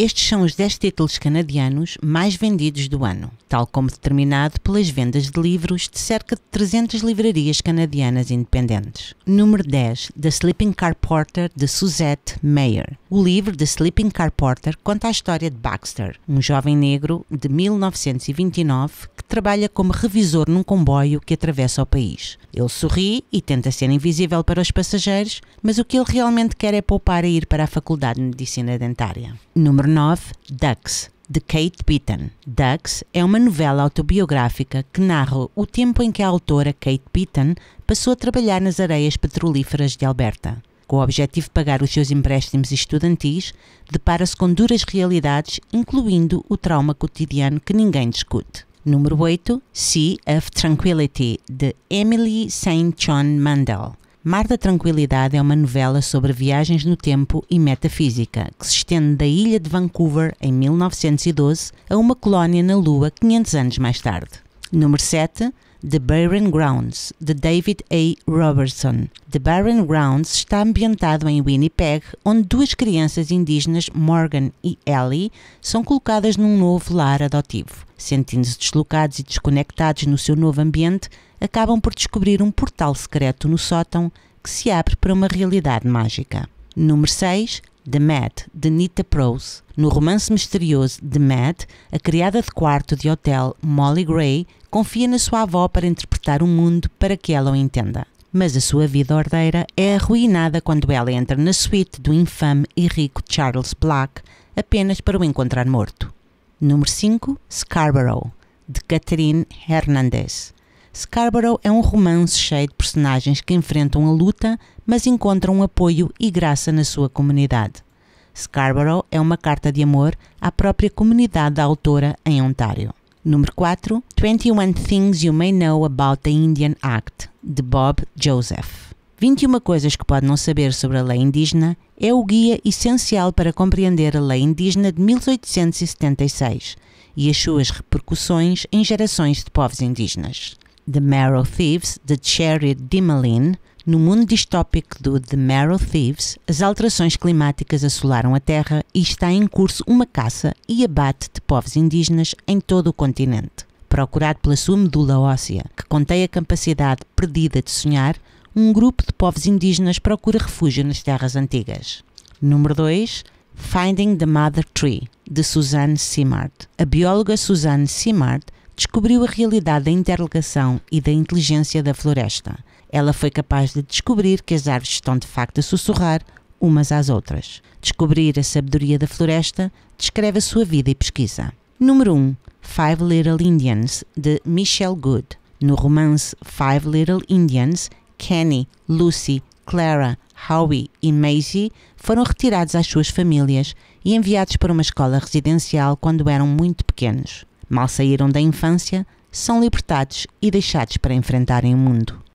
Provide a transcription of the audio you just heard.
Estes são os 10 títulos canadianos mais vendidos do ano, tal como determinado pelas vendas de livros de cerca de 300 livrarias canadianas independentes. Número 10, The Sleeping Car Porter, de Suzette Mayer. O livro The Sleeping Car Porter conta a história de Baxter, um jovem negro de 1929 trabalha como revisor num comboio que atravessa o país. Ele sorri e tenta ser invisível para os passageiros, mas o que ele realmente quer é poupar a ir para a Faculdade de Medicina Dentária. Número 9. Ducks de Kate Beaton. Ducks é uma novela autobiográfica que narra o tempo em que a autora Kate Beaton passou a trabalhar nas areias petrolíferas de Alberta. Com o objetivo de pagar os seus empréstimos estudantis, depara-se com duras realidades, incluindo o trauma cotidiano que ninguém discute. Número 8, Sea of Tranquility, de Emily St. John Mandel. Mar da Tranquilidade é uma novela sobre viagens no tempo e metafísica, que se estende da ilha de Vancouver, em 1912, a uma colónia na Lua 500 anos mais tarde. Número 7, The Barren Grounds, de David A. Robertson. The Barren Grounds está ambientado em Winnipeg, onde duas crianças indígenas, Morgan e Ellie, são colocadas num novo lar adotivo. Sentindo-se deslocados e desconectados no seu novo ambiente, acabam por descobrir um portal secreto no sótão que se abre para uma realidade mágica. Número 6 The Mad, de Nita Prose. No romance misterioso The Mad, a criada de quarto de hotel Molly Gray confia na sua avó para interpretar o mundo para que ela o entenda. Mas a sua vida ordeira é arruinada quando ela entra na suíte do infame e rico Charles Black apenas para o encontrar morto. Número 5 Scarborough, de Catherine Hernandez. Scarborough é um romance cheio de personagens que enfrentam a luta, mas encontram apoio e graça na sua comunidade. Scarborough é uma carta de amor à própria comunidade da autora em Ontário. Número 4, 21 Things You May Know About the Indian Act, de Bob Joseph. 21 Coisas que Pode Não Saber sobre a Lei Indígena é o guia essencial para compreender a Lei Indígena de 1876 e as suas repercussões em gerações de povos indígenas. The Marrow Thieves, de Cherry Dimelin, no mundo distópico do The Marrow Thieves, as alterações climáticas assolaram a Terra e está em curso uma caça e abate de povos indígenas em todo o continente. Procurado pela sua medula óssea, que contém a capacidade perdida de sonhar, um grupo de povos indígenas procura refúgio nas terras antigas. Número 2. Finding the Mother Tree, de Suzanne Simard. A bióloga Suzanne Simard descobriu a realidade da interligação e da inteligência da floresta. Ela foi capaz de descobrir que as árvores estão de facto a sussurrar umas às outras. Descobrir a sabedoria da floresta descreve a sua vida e pesquisa. Número 1. Five Little Indians, de Michelle Good. No romance Five Little Indians, Kenny, Lucy, Clara, Howie e Maisie foram retirados às suas famílias e enviados para uma escola residencial quando eram muito pequenos mal saíram da infância, são libertados e deixados para enfrentarem o mundo.